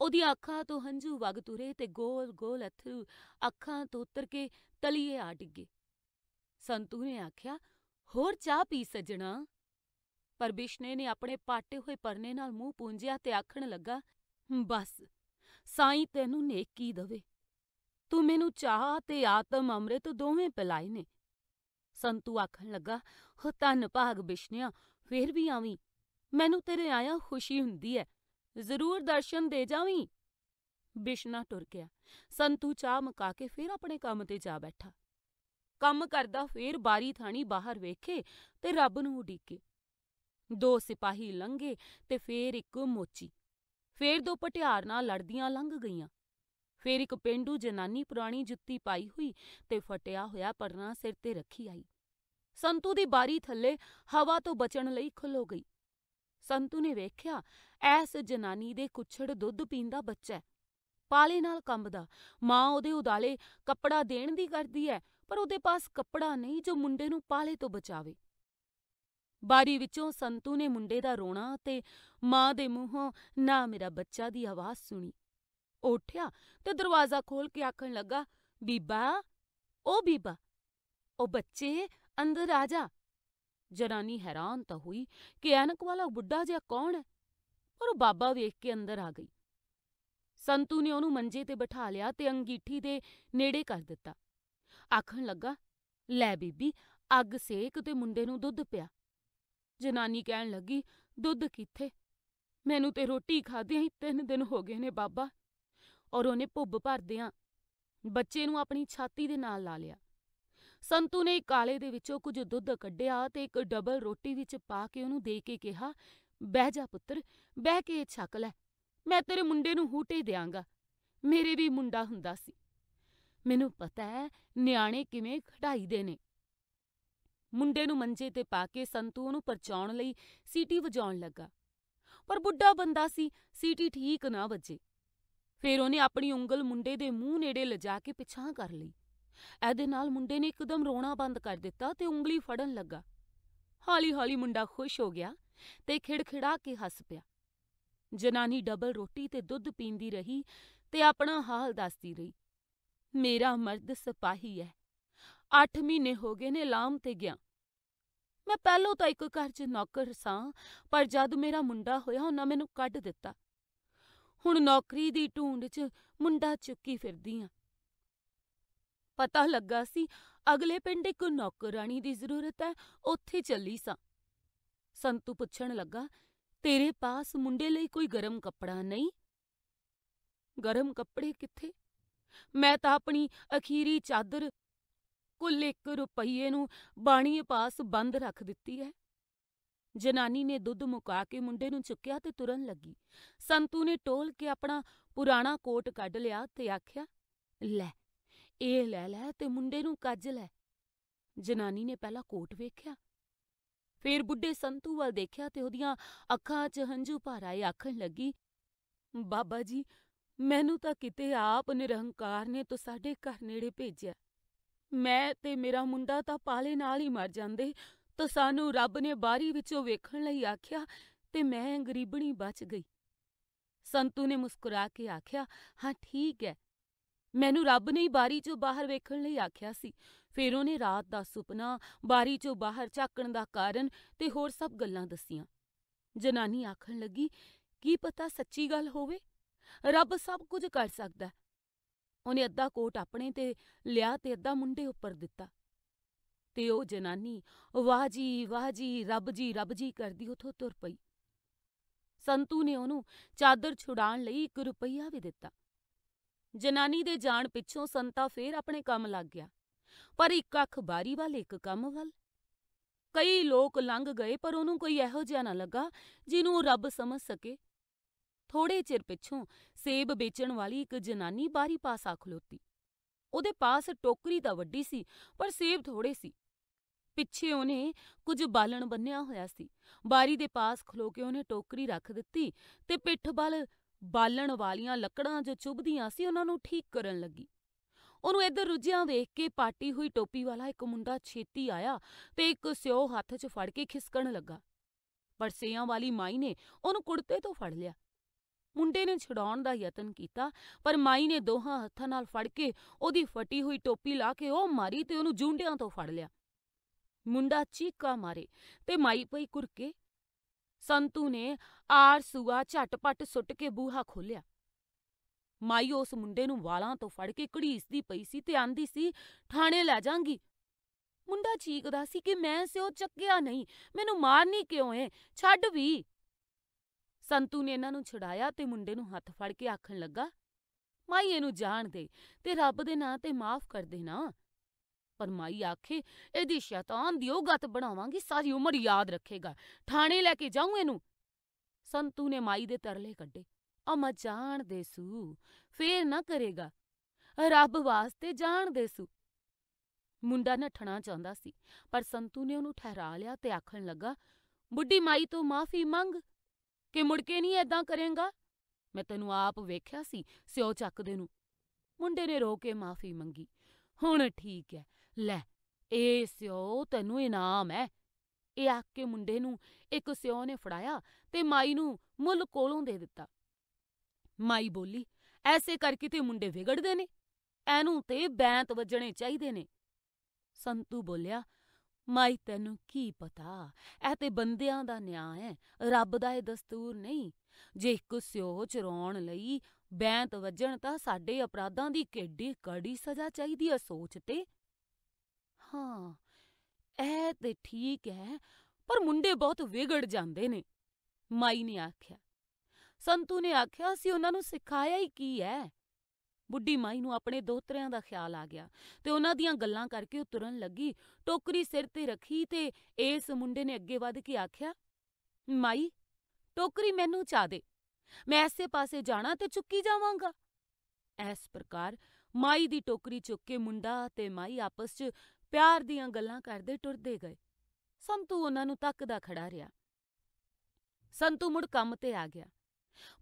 ਉਹਦੀ ਅੱਖਾਂ ਤੋਂ ਹੰਝੂ ਵਗ ਤੁਰੇ ਤੇ ਗੋਲ-ਗੋਲ ਅਥਰੂ ਅੱਖਾਂ ਤੋਂ ਉਤਰ ਕੇ ਤਲੀਏ ਆ ਡਿੱਗੇ ਸੰਤੂ ਨੇ ਆਖਿਆ, "ਹੋਰ ਚਾਹ ਪੀ ਸੱਜਣਾ।" ਪਰ ਬਿਸ਼ਨੇ ਨੇ ਆਪਣੇ ਪਾਟੇ ਹੋਏ ਪਰਨੇ ਨਾਲ ਮੂੰਹ ਪੂੰਝਿਆ ਤੇ ਆਖਣ ਲੱਗਾ, ਬਸ ਸਾਈਂ ਤੈਨੂੰ ਨੇਕੀ ਦਵੇ, ਤੂੰ ਮੈਨੂੰ ਚਾਹ ਤੇ ਆਤਮ ਅੰਮ੍ਰਿਤ ਦੋਵੇਂ ਪਿਲਾਏ ਨੇ।" ਸੰਤੂ ਆਖਣ ਲੱਗਾ, "ਹੋ ਤਨ ਭਾਗ ਬਿਸ਼ਨਿਆ, ਫੇਰ ਵੀ ਆਵੀਂ, ਮੈਨੂੰ ਤੇਰੇ ਆਇਆ ਖੁਸ਼ੀ ਹੁੰਦੀ ਐ, ਜ਼ਰੂਰ ਦਰਸ਼ਨ ਦੇ ਜਾਵੀਂ।" ਬਿਸ਼ਨਾ ਟੁਰ ਗਿਆ, ਸੰਤੂ ਚਾਹ ਮਕਾ ਕੇ ਫੇਰ ਆਪਣੇ ਕੰਮ ਤੇ ਜਾ ਬੈਠਾ। ਕੰਮ ਕਰਦਾ ਫੇਰ ਬਾਰੀ ਥਾਣੀ ਬਾਹਰ ਵੇਖੇ ਤੇ ਰੱਬ ਨੂੰ ਉਡੀਕੇ। ਦੋ ਸਿਪਾਹੀ ਲੰਘੇ ਤੇ ਫੇਰ ਇੱਕ ਮੋਚੀ, ਫੇਰ ਦੋ ਪਟਿਆਰ ਨਾਲ ਲੜਦੀਆਂ ਲੰਘ ਗਈਆਂ, ਫੇਰ ਇੱਕ ਪਿੰਡੂ ਜਨਾਨੀ ਪੁਰਾਣੀ ਜੁੱਤੀ ਪਾਈ ਹੋਈ ਤੇ ਫਟਿਆ ਹੋਇਆ ਪਰਨਾ ਸਿਰ ਤੇ ਰੱਖੀ ਆਈ। ਸੰਤੂ ਦੀ ਬਾਰੀ ਥੱਲੇ ਹਵਾ ਤੋਂ ਬਚਣ ਲਈ ਖਲੋ ਗਈ। ਸੰਤੂ ਨੇ ਵੇਖਿਆ ਐਸ ਜਨਾਨੀ ਦੇ ਕੁਛੜ ਦੁੱਧ ਪੀਂਦਾ ਬੱਚਾ ਪਾਲੇ ਨਾਲ ਕੰਬਦਾ, ਮਾਂ ਉਹਦੇ ਉਦਾਲੇ ਕੱਪੜਾ ਦੇਣ ਦੀ ਕਰਦੀ ਐ ਪਰ ਉਹਦੇ ਪਾਸ ਕੱਪੜਾ ਨਹੀਂ ਜੋ ਮੁੰਡੇ ਨੂੰ ਪਾਲੇ ਤੋਂ ਬਚਾਵੇ। ਬਾਰੀ ਵਿੱਚੋਂ ਸੰਤੂ ਨੇ ਮੁੰਡੇ ਦਾ ਰੋਣਾ ਤੇ ਮਾਂ ਦੇ ਮੂੰਹੋਂ ਨਾ ਮੇਰਾ ਬੱਚਾ ਦੀ ਆਵਾਜ਼ ਸੁਣੀ। ਉੱਠਿਆ ਤੇ ਦਰਵਾਜ਼ਾ ਖੋਲ ਕੇ ਆਖਣ ਲੱਗਾ ਬੀਬਾ ਉਹ ਬੀਬਾ ਉਹ ਬੱਚੇ ਅੰਦਰ ਆ ਜਾ। ਜਨਾਨੀ ਹੈਰਾਨ ਤਾਂ ਹੋਈ ਕਿ ਐਨਕ ਵਾਲਾ ਬੁੱਢਾ ਜਿਹਾ ਕੌਣ ਹੈ ਪਰ ਉਹ ਬਾਬਾ ਵੇਖ ਕੇ ਅੰਦਰ ਆ ਗਈ। ਸੰਤੂ ਨੇ ਉਹਨੂੰ ਮੰਜੇ ਤੇ ਬਿਠਾ ਲਿਆ ਤੇ ਅੰਗੀਠੀ ਦੇ ਨੇੜੇ ਕਰ ਦਿੱਤਾ। ਆਖਣ ਲੱਗਾ, "ਲੈ ਬੀਬੀ ਅੱਗ ਸੇਕ ਤੇ ਮੁੰਡੇ ਨੂੰ ਦੁੱਧ ਪਿਆ।" ਜਨਾਨੀ ਕਹਿਣ ਲੱਗੀ, "ਦੁੱਧ ਕਿੱਥੇ? ਮੈਨੂੰ ਤੇ ਰੋਟੀ ਖਾਧਿਆਂ ਹੀ ਤਿੰਨ ਦਿਨ ਹੋ ਗਏ ਨੇ ਬਾਬਾ।" ਔਰ ਉਹਨੇ ਭੁੱਬ ਭਰਦਿਆਂ ਬੱਚੇ ਨੂੰ ਆਪਣੀ ਛਾਤੀ ਦੇ ਨਾਲ ਲਾ ਲਿਆ। ਸੰਤੂ ਨੇ ਕਾਲੇ ਦੇ ਵਿੱਚੋਂ ਕੁਝ ਦੁੱਧ ਕੱਢਿਆ ਤੇ ਇੱਕ ਡਬਲ ਰੋਟੀ ਵਿੱਚ ਪਾ ਕੇ ਉਹਨੂੰ ਦੇ ਕੇ ਕਿਹਾ, "ਬਹਿ ਜਾ ਪੁੱਤਰ, ਬਹਿ ਕੇ ਛਕ ਲੈ। ਮੈਂ ਤੇਰੇ ਮੁੰਡੇ ਨੂੰ ਹੂਟੇ ਦਿਆਂਗਾ। ਮੇਰੇ ਵੀ ਮੁੰਡਾ ਹੁੰਦਾ ਸੀ। ਮੈਨੂੰ ਪਤਾ ਹੈ ਨਿਆਣੇ ਕਿਵੇਂ ਦੇ ਨੇ। ਮੁੰਡੇ ਨੂੰ ਮੰਜੇ ਤੇ ਪਾ ਕੇ ਸੰਤੂ ਨੂੰ ਪਰਚਾਉਣ ਲਈ ਸੀਟੀ ਵਜਾਉਣ ਲੱਗਾ ਪਰ ਬੁੱਢਾ ਬੰਦਾ ਸੀ ਸੀਟੀ ਠੀਕ ਨਾ ਵੱਜੇ ਫਿਰ ਉਹਨੇ ਆਪਣੀ ਉਂਗਲ ਮੁੰਡੇ ਦੇ ਮੂੰਹ ਨੇੜੇ ਲਜਾ ਕੇ ਪਿਛਾਂ ਕਰ ਲਈ ਇਹਦੇ ਨਾਲ ਮੁੰਡੇ ਨੇ ਇੱਕਦਮ ਰੋਣਾ ਬੰਦ ਕਰ ਦਿੱਤਾ ਤੇ ਉਂਗਲੀ ਫੜਨ ਲੱਗਾ ਹੌਲੀ-ਹੌਲੀ ਮੁੰਡਾ ਖੁਸ਼ ਹੋ ਗਿਆ ਤੇ ਖਿੜਖਿੜਾ ਕੇ ਹੱਸ ਪਿਆ ਜਨਾਨੀ ਡਬਲ ਰੋਟੀ ਤੇ ਦੁੱਧ ਪੀਂਦੀ ਰਹੀ ਤੇ ਆਪਣਾ ਹਾਲ ਦੱਸਦੀ ਰਹੀ ਮੇਰਾ ਮਰਦ ਸਿਪਾਹੀ ਹੈ 8 ਮਹੀਨੇ ਹੋ ਗਏ ਨੇ ਲਾਮ ਤੇ ਗਿਆ। ਮੈਂ ਪਹਿਲੋਂ ਤਾਂ ਇੱਕ ਘਰ 'ਚ ਨੌਕਰ ਸਾਂ ਪਰ ਜਦ ਮੇਰਾ ਮੁੰਡਾ ਹੋਇਆ ਉਹਨਾਂ ਮੈਨੂੰ ਕੱਢ ਦਿੱਤਾ। ਹੁਣ ਨੌਕਰੀ ਦੀ ਢੂੰਡ 'ਚ ਮੁੰਡਾ ਚੁੱਕੀ ਫਿਰਦੀ ਆ ਪਤਾ ਲੱਗਾ ਸੀ ਅਗਲੇ ਪਿੰਡ ਇੱਕ ਨੌਕਰਾਨੀ ਦੀ ਜ਼ਰੂਰਤ ਹੈ ਉੱਥੇ ਚੱਲੀ ਸਾਂ। ਸੰਤੂ ਪੁੱਛਣ ਲੱਗਾ ਤੇਰੇ ਪਾਸ ਮੁੰਡੇ ਲਈ ਕੋਈ ਗਰਮ ਕੱਪੜਾ ਨਹੀਂ? ਗਰਮ ਕੱਪੜੇ ਕਿੱਥੇ? ਮੈਂ ਤਾਂ ਆਪਣੀ ਅਖੀਰੀ ਚਾਦਰ ਕੁੱਲ 1 ਰੁਪਈਏ ਨੂੰ ਬਾਣੀਏ ਪਾਸ ਬੰਦ ਰੱਖ ਦਿੱਤੀ ਹੈ ਜਨਾਨੀ ਨੇ ਦੁੱਧ ਮੁਕਾ ਕੇ ਮੁੰਡੇ ਨੂੰ ਚੁੱਕਿਆ ਤੇ ਤੁਰਨ ਲੱਗੀ। ਸੰਤੂ ਨੇ ਟੋਲ ਕੇ ਆਪਣਾ ਪੁਰਾਣਾ ਕੋਟ ਕੱਢ ਲਿਆ ਤੇ ਆਖਿਆ, "ਲੈ ਇਹ ਲੈ ਲੈ ਤੇ ਮੁੰਡੇ ਨੂੰ ਕੱਜ ਲੈ।" ਜਨਾਨੀ ਨੇ ਪਹਿਲਾਂ ਕੋਟ ਵੇਖਿਆ, ਫਿਰ ਬੁੱਢੇ ਸੰਤੂ ਵੱਲ ਦੇਖਿਆ ਤੇ ਉਹਦੀਆਂ ਅੱਖਾਂ 'ਚ ਹੰਝੂ ਭਰ ਆਏ ਆਖਣ ਲੱਗੀ, "ਬਾਬਾ ਜੀ ਮੈਨੂੰ ਤਾਂ ਕਿਤੇ ਆਪ ਨਿਰਹੰਕਾਰ ਨੇ ਸਾਡੇ ਘਰ ਨੇੜੇ ਭੇਜਿਆ। ਮੈਂ ਤੇ ਮੇਰਾ ਮੁੰਡਾ ਤਾਂ ਪਾਲੇ ਨਾਲ ਹੀ ਮਰ ਜਾਂਦੇ ਤੋ ਸਾਨੂੰ ਰੱਬ ਨੇ ਬਾਰੀ ਵਿੱਚੋਂ ਵੇਖਣ ਲਈ ਆਖਿਆ ਤੇ ਮੈਂ ਗਰੀਬਣੀ ਬਚ ਗਈ। ਸੰਤੂ ਨੇ ਮੁਸਕਰਾ ਕੇ ਆਖਿਆ, ਹਾਂ ਠੀਕ ਹੈ ਮੈਨੂੰ ਰੱਬ ਨੇ ਹੀ ਬਾਰੀ ਚੋਂ ਬਾਹਰ ਵੇਖਣ ਲਈ ਆਖਿਆ ਸੀ। ਫਿਰ ਉਹਨੇ ਰਾਤ ਦਾ ਸੁਪਨਾ, ਬਾਰੀ ਚੋਂ ਬਾਹਰ ਝਾਕਣ ਦਾ ਕਾਰਨ ਤੇ ਹੋਰ ਸਭ ਗੱਲਾਂ ਦੱਸੀਆਂ। ਜਨਾਨੀ ਆਖਣ ਲੱਗੀ, ਕੀ ਪਤਾ ਸੱਚੀ ਗੱਲ ਹੋਵੇ? ਰੱਬ ਸਭ ਕੁਝ ਕਰ ਸਕਦਾ ਉਹਨੇ ਅੱਧਾ ਕੋਟ ਆਪਣੇ ਤੇ ਲਿਆ ਤੇ ਅੱਧਾ ਮੁੰਡੇ ਉੱਪਰ ਦਿੱਤਾ ਤੇ ਉਹ ਜਨਾਨੀ ਵਾਹ ਜੀ ਵਾਹ ਜੀ ਰੱਬ ਜੀ ਰੱਬ ਜੀ ਕਰਦੀ ਉਥੋਂ ਤੁਰ ਪਈ ਸੰਤੂ ਨੇ ਉਹਨੂੰ ਚਾਦਰ ਛੁਡਾਉਣ ਲਈ 1 ਰੁਪਈਆ ਵੀ ਦਿੱਤਾ ਜਨਾਨੀ ਦੇ ਜਾਣ ਪਿੱਛੋਂ ਸੰਤਾ ਫੇਰ ਆਪਣੇ ਕੰਮ ਲੱਗ ਗਿਆ ਪਰ ਇੱਕ ਅੱਖ ਬਾਰੀ ਵੱਲ ਇੱਕ ਕੰਮ ਵੱਲ ਕਈ ਲੋਕ ਲੰਘ ਗਏ ਪਰ ਉਹਨੂੰ ਕੋਈ ਇਹੋ ਜਿਹਾ ਨਾ ਲੱਗਾ ਜਿਹਨੂੰ ਰੱਬ ਸਮਝ ਸਕੇ ਥੋੜੇ ਚਿਰ ਪਿਛੋਂ ਸੇਬ ਵੇਚਣ ਵਾਲੀ ਇੱਕ ਜਨਾਨੀ ਬਾਰੀ ਪਾਸ ਆ ਖਲੋਤੀ। ਉਹਦੇ ਪਾਸ ਟੋਕਰੀ ਤਾਂ ਵੱਡੀ ਸੀ ਪਰ ਸੇਬ ਥੋੜੇ ਸੀ। ਪਿੱਛੇ ਉਹਨੇ ਕੁਝ ਬਾਲਣ ਬੰਨਿਆ ਹੋਇਆ ਸੀ। ਬਾਰੀ ਦੇ ਪਾਸ ਖਲੋ ਕੇ ਉਹਨੇ ਟੋਕਰੀ ਰੱਖ ਦਿੱਤੀ ਤੇ ਪਿੱਠ ਬਲ ਬਾਲਣ ਵਾਲੀਆਂ ਲੱਕੜਾਂ ਜੋ ਚੁਬਦੀਆਂ ਸੀ ਉਹਨਾਂ ਨੂੰ ਠੀਕ ਕਰਨ ਲੱਗੀ। ਉਹਨੂੰ ਇੱਧਰ ਰੁਝਿਆ ਵੇਖ ਕੇ ਪਾਟੀ ਹੋਈ ਟੋਪੀ ਵਾਲਾ ਇੱਕ ਮੁੰਡਾ ਛੇਤੀ ਆਇਆ ਤੇ ਇੱਕ ਸਿਓ ਹੱਥ 'ਚ ਫੜ ਕੇ ਖਿਸਕਣ ਲੱਗਾ। ਪਰ ਸਿਆਂ ਵਾਲੀ ਮਾਈ ਨੇ ਉਹਨੂੰ ਕੁੜਤੇ ਤੋਂ ਫੜ ਲਿਆ ਮੁੰਡੇ ਨੇ ਛਡਾਉਣ ਦਾ ਯਤਨ ਕੀਤਾ ਪਰ ਮਾਈ ਨੇ ਦੋਹਾਂ ਹੱਥਾਂ ਨਾਲ ਫੜ ਕੇ ਉਹਦੀ ਫਟੀ ਹੋਈ ਟੋਪੀ ਲਾ ਕੇ ਉਹ ਮਾਰੀ ਤੇ ਉਹਨੂੰ ਜੁੰਡਿਆਂ ਤੋਂ ਫੜ ਲਿਆ। ਮੁੰਡਾ ਚੀਕਾ ਮਾਰੇ ਤੇ ਮਾਈ ਪਈ ਕੁਰਕੇ। ਸੰਤੂ ਨੇ ਆਰ ਸੁਆ ਝਟਪਟ ਸੁੱਟ ਕੇ ਬੂਹਾ ਖੋਲਿਆ ਮਾਈ ਉਸ ਮੁੰਡੇ ਨੂੰ ਵਾਲਾਂ ਤੋਂ ਫੜ ਕੇ ਘੜੀਸਦੀ ਪਈ ਸੀ ਤੇ ਆਂਦੀ ਸੀ ਥਾਣੇ ਲੈ ਜਾਾਂਗੀ। ਮੁੰਡਾ ਚੀਕਦਾ ਸੀ ਕਿ ਮੈਂ ਸਿਓ ਚੱਕਿਆ ਨਹੀਂ ਮੈਨੂੰ ਮਾਰਨੀ ਕਿਉਂ ਏ ਛੱਡ ਵੀ ਸੰਤੂ ਨੇ ਇਹਨਾਂ ਨੂੰ ਛੁਡਾਇਆ ਤੇ ਮੁੰਡੇ ਨੂੰ ਹੱਥ ਫੜ ਕੇ ਆਖਣ ਲੱਗਾ ਮਾਈ ਇਹਨੂੰ ਜਾਣ ਦੇ ਤੇ ਰੱਬ ਦੇ ਨਾਂ ਤੇ ਮਾਫ ਕਰ ਦੇ ਨਾ ਪਰ ਮਾਈ ਆਖੇ ਇਹਦੀ ਸ਼ੈਤਾਨ ਦੀ ਉਹ ਗੱਤ ਬਣਾਵਾਂਗੀ ਸਾਰੀ ਉਮਰ ਯਾਦ ਰੱਖੇਗਾ ਥਾਣੇ ਲੈ ਕੇ ਜਾਉਂ ਇਹਨੂੰ ਸੰਤੂ ਨੇ ਮਾਈ ਦੇ ਤਰਲੇ ਕੱਢੇ ਅਮਾ ਜਾਣ ਦੇ ਸੂ ਫੇਰ ਨਾ ਕਰੇਗਾ ਰੱਬ ਵਾਸਤੇ ਜਾਣ ਦੇ ਸੂ ਮੁੰਡਾ ਨੱਠਣਾ ਚਾਹੁੰਦਾ ਸੀ ਪਰ ਸੰਤੂ ਨੇ ਉਹਨੂੰ ਠਹਿਰਾ ਲਿਆ ਤੇ ਆਖਣ ਲੱਗਾ ਬੁੱਢੀ ਮਾਈ ਤੋਂ ਮਾਫੀ ਮੰਗ ਕਿ ਮੁੜ ਕੇ ਨਹੀਂ ਐਦਾਂ ਕਰੇਗਾ ਮੈਂ ਤੈਨੂੰ ਆਪ ਵੇਖਿਆ ਸੀ ਸਿਓ ਚੱਕਦੇ ਨੂੰ ਮੁੰਡੇ ਨੇ ਰੋ ਕੇ ਮਾਫੀ ਮੰਗੀ ਹੁਣ ਠੀਕ ਐ ਲੈ ਇਹ ਸਿਓ ਤੈਨੂੰ ਇਨਾਮ ਐ ਇਹ ਆ ਕੇ ਮੁੰਡੇ ਨੂੰ ਇੱਕ ਸਿਓ ਨੇ ਫੜਾਇਆ ਤੇ ਮਾਈ ਨੂੰ ਮੁੱਲ ਕੋਲੋਂ ਦੇ ਦਿੱਤਾ ਮਾਈ ਬੋਲੀ ਐਸੇ ਕਰਕੇ ਤੇ ਮੁੰਡੇ ਵਿਗੜਦੇ ਨੇ ਐਨੂੰ ਤੇ ਬੈਂਤ ਵੱਜਣੇ ਚਾਹੀਦੇ ਨੇ ਸੰਤੂ ਬੋਲਿਆ "ਮਾਈ ਤੈਨੂੰ ਕੀ ਪਤਾ ਇਹ ਤੇ ਬੰਦਿਆਂ ਦਾ ਨਿਆਂ ਹੈ ਰੱਬ ਦਾ ਇਹ ਦਸਤੂਰ ਨਹੀਂ ਜੇ ਘੁਸਿਓ ਚਰਾਉਣ ਲਈ ਬੈਂਤ ਵੱਜਣ ਤਾਂ ਸਾਡੇ ਅਪਰਾਧਾਂ ਦੀ ਕਿੱਡੀ ਕੜੀ ਸਜ਼ਾ ਚਾਹੀਦੀ ਐ ਸੋਚ ਤੇ ਹਾਂ ਇਹ ਤੇ ਠੀਕ ਹੈ ਪਰ ਮੁੰਡੇ ਬਹੁਤ ਵਿਗੜ ਜਾਂਦੇ ਨੇ ਮਾਈ ਨੇ ਆਖਿਆ ਸੰਤੂ ਨੇ ਆਖਿਆ ਸੀ ਉਹਨਾਂ ਨੂੰ ਸਿਖਾਇਆ ਹੀ ਕੀ ਹੈ ਬੁੱਢੀ ਮਾਈ ਨੂੰ ਆਪਣੇ ਦੋਹਤਰਿਆਂ ਦਾ ਖਿਆਲ ਆ ਗਿਆ ਤੇ ਉਹਨਾਂ ਦੀਆਂ ਗੱਲਾਂ ਕਰਕੇ ਉਹ ਤੁਰਨ ਲੱਗੀ ਟੋਕਰੀ ਸਿਰ ਤੇ ਰੱਖੀ ਤੇ ਇਸ ਮੁੰਡੇ ਨੇ ਅੱਗੇ ਵੱਧ ਕੇ ਆਖਿਆ ਮਾਈ ਟੋਕਰੀ ਮੈਨੂੰ ਚਾ ਦੇ ਮੈਂ ਐਸੇ ਪਾਸੇ ਜਾਣਾ ਤੇ ਚੁੱਕੀ ਜਾਵਾਂਗਾ ਇਸ ਪ੍ਰਕਾਰ ਮਾਈ ਦੀ ਟੋਕਰੀ ਚੁੱਕ ਕੇ ਮੁੰਡਾ ਤੇ ਮਾਈ ਆਪਸ 'ਚ ਪਿਆਰ ਦੀਆਂ ਗੱਲਾਂ ਕਰਦੇ ਟੁਰਦੇ ਗਏ ਸੰਤੂ ਉਹਨਾਂ ਨੂੰ ਤੱਕਦਾ ਖੜਾ ਰਿਹਾ ਸੰਤੂ ਮੁੜ ਕੰਮ ਤੇ ਆ ਗਿਆ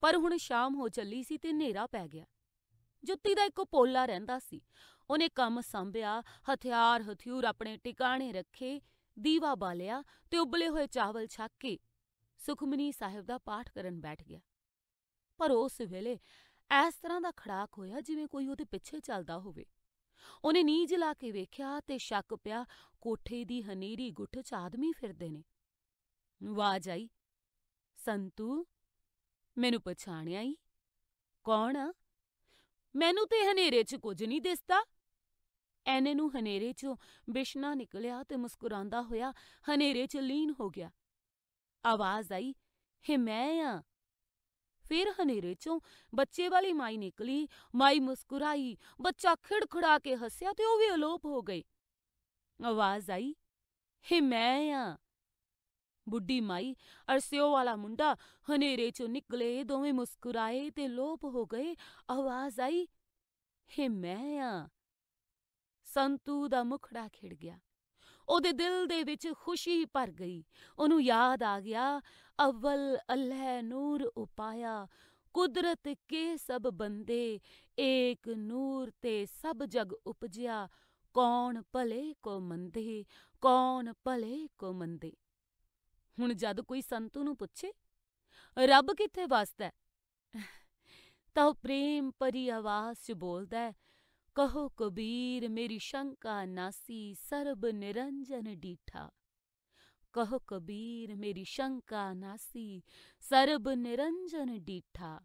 ਪਰ ਹੁਣ ਸ਼ਾਮ ਹੋ ਚੱਲੀ ਸੀ ਤੇ ਹਨੇਰਾ ਪੈ ਗਿਆ ਜੁੱਤੀ ਦਾ ਇੱਕ ਪੋਲਾ ਰਹਿੰਦਾ ਸੀ ਉਹਨੇ ਕੰਮ ਸੰਭਿਆ ਹਥਿਆਰ ਹਥਿਊਰ ਆਪਣੇ ਟਿਕਾਣੇ ਰੱਖੇ ਦੀਵਾ ਬਾਲਿਆ ਤੇ ਉਬਲੇ ਹੋਏ ਚਾਵਲ ਛੱਕ ਕੇ ਸੁਖਮਨੀ ਸਾਹਿਬ ਦਾ ਪਾਠ ਕਰਨ ਬੈਠ ਗਿਆ ਪਰ ਉਸ ਵੇਲੇ ਇਸ ਤਰ੍ਹਾਂ ਦਾ ਖੜਾਕ ਹੋਇਆ ਜਿਵੇਂ ਕੋਈ ਉਹਦੇ ਪਿੱਛੇ ਚੱਲਦਾ ਹੋਵੇ ਉਹਨੇ ਨੀਝ ਲਾ ਕੇ ਵੇਖਿਆ ਤੇ ਸ਼ੱਕ ਪਿਆ ਕੋਠੇ ਦੀ ਹਨੇਰੀ ਗੁੱਠ 'ਚ ਆਦਮੀ ਫਿਰਦੇ ਨੇ ਆਵਾਜ਼ ਆਈ ਸੰਤੂ ਮੈਨੂੰ ਪਛਾਣਿਆ ਹੀ ਕੌਣ ਆ ਮੈਨੂੰ ਤੇ ਹਨੇਰੇ 'ਚ ਕੁਝ ਨਹੀਂ ਦਿਸਦਾ। ਐਨੇ ਨੂੰ ਹਨੇਰੇ 'ਚੋਂ ਬਿਸ਼ਨਾ ਨਿਕਲਿਆ ਤੇ ਮੁਸਕਰਾਉਂਦਾ ਹੋਇਆ ਹਨੇਰੇ 'ਚ ਲੀਨ ਹੋ ਗਿਆ। ਆਵਾਜ਼ ਆਈ, ਹੇ ਮੈਂ ਆ ਫਿਰ ਹਨੇਰੇ 'ਚੋਂ ਬੱਚੇ ਵਾਲੀ ਮਾਈ ਨਿਕਲੀ। ਮਾਈ ਮੁਸਕਰਾਈ, ਬੱਚਾ ਖਿੜਖੜਾ ਕੇ ਹੱਸਿਆ ਤੇ ਉਹ ਵੀ ਅਲੋਪ ਹੋ ਗਈ। ਆਵਾਜ਼ ਆਈ, ਹੇ ਮੈਂ ਆ ਬੁੱਢੀ ਮਾਈ ਅਰਸਿਓ ਵਾਲਾ ਮੁੰਡਾ ਹਨੇਰੇ ਚੋਂ ਨਿਕਲੇ ਦੋਵੇਂ ਮੁਸਕਰਾਏ ਤੇ ਲੋਪ ਹੋ ਗਏ ਆਵਾਜ਼ ਆਈ ਹੇ ਮੈਂ ਆ ਸੰਤੂ ਦਾ ਮੁਖੜਾ ਖਿੜ ਗਿਆ ਉਹਦੇ ਦਿਲ ਦੇ ਵਿੱਚ ਖੁਸ਼ੀ ਭਰ ਗਈ ਉਹਨੂੰ ਯਾਦ ਆ ਗਿਆ ਅਵਲ ਅਲਹ ਨੂਰ ਉਪਾਇਆ ਕੁਦਰਤ ਕੇ ਸਭ ਬੰਦੇ ਏਕ ਨੂਰ ਤੇ ਸਭ ਜਗ ਉਪਜਿਆ ਕੌਣ ਭਲੇ ਕੋ ਮੰਦੇ ਕੌਣ ਭਲੇ ਕੋ ਮੰਦੇ ਹੁਣ ਜਦ ਕੋਈ ਸੰਤੂ ਨੂੰ ਪੁੱਛੇ ਰੱਬ ਕਿੱਥੇ ਵਸਦਾ ਤਾਂ ਉਹ ਪ੍ਰੇਮ ਭਰੀ ਆਵਾਜ਼ 'ਚ ਬੋਲਦਾ ਹੈ ਕਹੋ ਕਬੀਰ ਮੇਰੀ ਸ਼ੰਕਾ ਨਾਸੀ ਸਰਬ ਨਿਰੰਜਨ ਡੀਠਾ ਕਹੋ ਕਬੀਰ ਮੇਰੀ ਸ਼ੰਕਾ ਨਾਸੀ ਸਰਬ ਨਿਰੰਜਨ ਡੀਠਾ